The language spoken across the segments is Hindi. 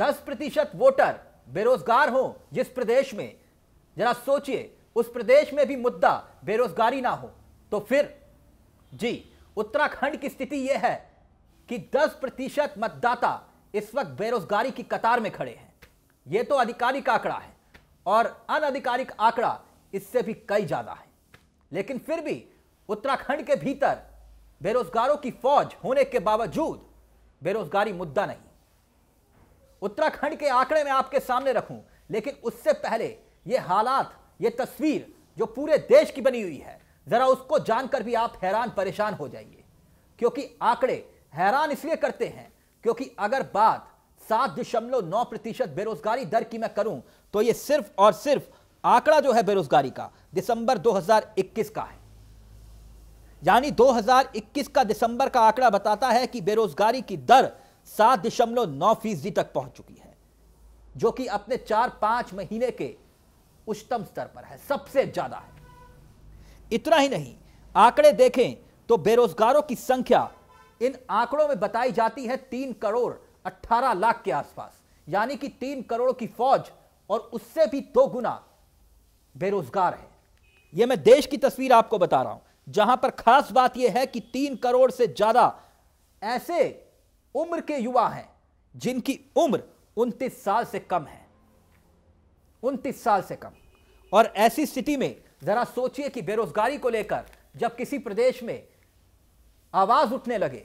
दस प्रतिशत वोटर बेरोजगार हो जिस प्रदेश में जरा सोचिए उस प्रदेश में भी मुद्दा बेरोजगारी ना हो तो फिर जी उत्तराखंड की स्थिति यह है कि दस प्रतिशत मतदाता इस वक्त बेरोजगारी की कतार में खड़े हैं यह तो आधिकारिक आंकड़ा है और आधिकारिक आंकड़ा इससे भी कई ज्यादा है लेकिन फिर भी उत्तराखंड के भीतर बेरोजगारों की फौज होने के बावजूद बेरोजगारी मुद्दा नहीं उत्तराखंड के आंकड़े मैं आपके सामने रखूं लेकिन उससे पहले ये हालात ये तस्वीर जो पूरे देश की बनी हुई है जरा उसको जानकर भी आप हैरान परेशान हो जाइए क्योंकि आंकड़े हैरान इसलिए करते हैं क्योंकि अगर बात सात दशमलव नौ प्रतिशत बेरोजगारी दर की मैं करूं तो ये सिर्फ और सिर्फ आंकड़ा जो है बेरोजगारी का दिसंबर 2021 का है यानी 2021 का दिसंबर का आंकड़ा बताता है कि बेरोजगारी की दर सात दशमलव नौ फीसदी तक पहुंच चुकी है जो कि अपने चार पांच महीने के उच्चतम स्तर पर है सबसे ज्यादा है इतना ही नहीं आंकड़े देखें तो बेरोजगारों की संख्या इन आंकड़ों में बताई जाती है तीन करोड़ अट्ठारह लाख के आसपास यानी कि तीन करोड़ की फौज और उससे भी दो गुना बेरोजगार है यह मैं देश की तस्वीर आपको बता रहा हूं जहां पर खास बात यह है कि तीन करोड़ से ज्यादा ऐसे उम्र के युवा हैं जिनकी उम्र उनतीस साल से कम है उनतीस साल से कम और ऐसी स्थिति में जरा सोचिए कि बेरोजगारी को लेकर जब किसी प्रदेश में आवाज उठने लगे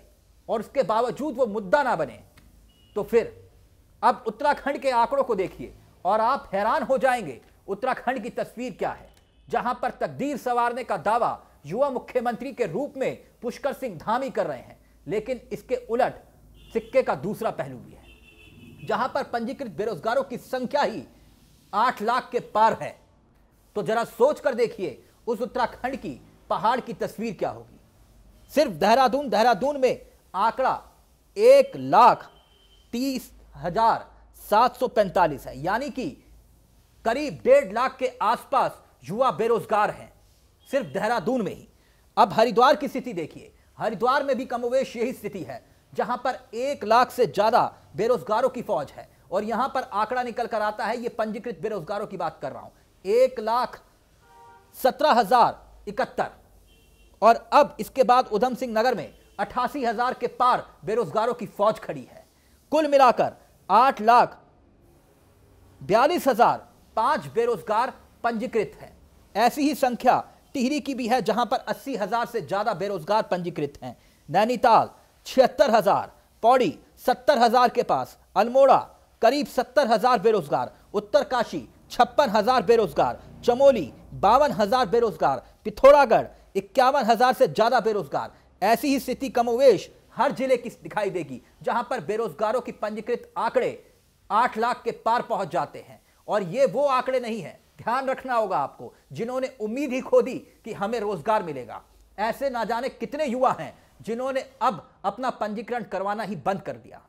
और उसके बावजूद वो मुद्दा ना बने तो फिर अब उत्तराखंड के आंकड़ों को देखिए और आप हैरान हो जाएंगे उत्तराखंड की तस्वीर क्या है जहां पर तकदीर सवारने का दावा युवा मुख्यमंत्री के रूप में पुष्कर सिंह धामी कर रहे हैं लेकिन इसके उलट सिक्के का दूसरा पहलू भी है जहां पर पंजीकृत बेरोजगारों की संख्या ही आठ लाख के पार है तो जरा सोच कर देखिए उस उत्तराखंड की पहाड़ की तस्वीर क्या होगी सिर्फ देहरादून देहरादून में आंकड़ा एक लाख तीस हजार सात सौ पैंतालीस है यानी कि करीब डेढ़ लाख के आसपास युवा बेरोजगार हैं सिर्फ देहरादून में ही अब हरिद्वार की स्थिति देखिए हरिद्वार में भी कमोवेश यही स्थिति है जहां पर एक लाख से ज्यादा बेरोजगारों की फौज है और यहां पर आंकड़ा निकल कर आता है ये पंजीकृत बेरोजगारों की बात कर रहा हूं एक लाख सत्रह हजार इकहत्तर और अब इसके बाद उधम सिंह नगर में अठासी हजार के पार बेरोजगारों की फौज खड़ी है कुल मिलाकर आठ लाख बयालीस हजार पांच बेरोजगार पंजीकृत हैं ऐसी ही संख्या टिहरी की भी है जहां पर अस्सी हजार से ज्यादा बेरोजगार पंजीकृत हैं नैनीताल छिहत्तर हजार पौड़ी सत्तर हजार के पास अल्मोड़ा करीब सत्तर हजार बेरोजगार उत्तरकाशी छप्पन हजार बेरोजगार चमोली बावन हजार बेरोजगार पिथौरागढ़ इक्यावन हजार से ज्यादा बेरोजगार ऐसी ही स्थिति कमोवेश हर जिले की दिखाई देगी जहां पर बेरोजगारों की पंजीकृत आंकड़े आठ लाख के पार पहुंच जाते हैं और ये वो आंकड़े नहीं है ध्यान रखना होगा आपको जिन्होंने उम्मीद ही खो दी कि हमें रोजगार मिलेगा ऐसे ना जाने कितने युवा हैं जिन्होंने अब अपना पंजीकरण करवाना ही बंद कर दिया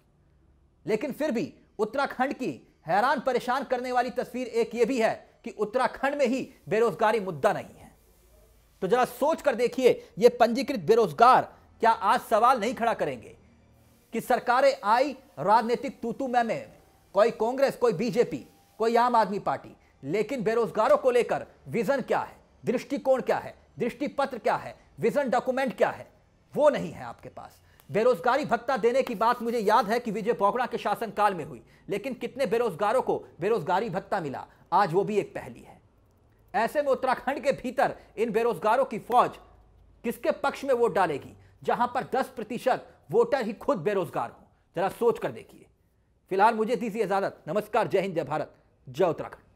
लेकिन फिर भी उत्तराखंड की हैरान परेशान करने वाली तस्वीर एक ये भी है कि उत्तराखंड में ही बेरोजगारी मुद्दा नहीं है तो जरा सोच कर देखिए ये पंजीकृत बेरोजगार क्या आज सवाल नहीं खड़ा करेंगे कि सरकारें आई राजनीतिक तूतू में, में कोई कांग्रेस कोई बीजेपी कोई आम आदमी पार्टी लेकिन बेरोजगारों को लेकर विजन क्या है दृष्टिकोण क्या है दृष्टि पत्र क्या है विजन डॉक्यूमेंट क्या है वो नहीं है आपके पास बेरोजगारी भत्ता देने की बात मुझे याद है कि विजय बोगड़ा के शासनकाल में हुई लेकिन कितने बेरोजगारों को बेरोजगारी भत्ता मिला आज वो भी एक पहली है ऐसे में उत्तराखंड के भीतर इन बेरोजगारों की फौज किसके पक्ष में वोट डालेगी जहां पर 10 प्रतिशत वोटर ही खुद बेरोजगार हो जरा सोच कर देखिए फिलहाल मुझे दीजिए इजाजत नमस्कार जय हिंद जय भारत जय उत्तराखंड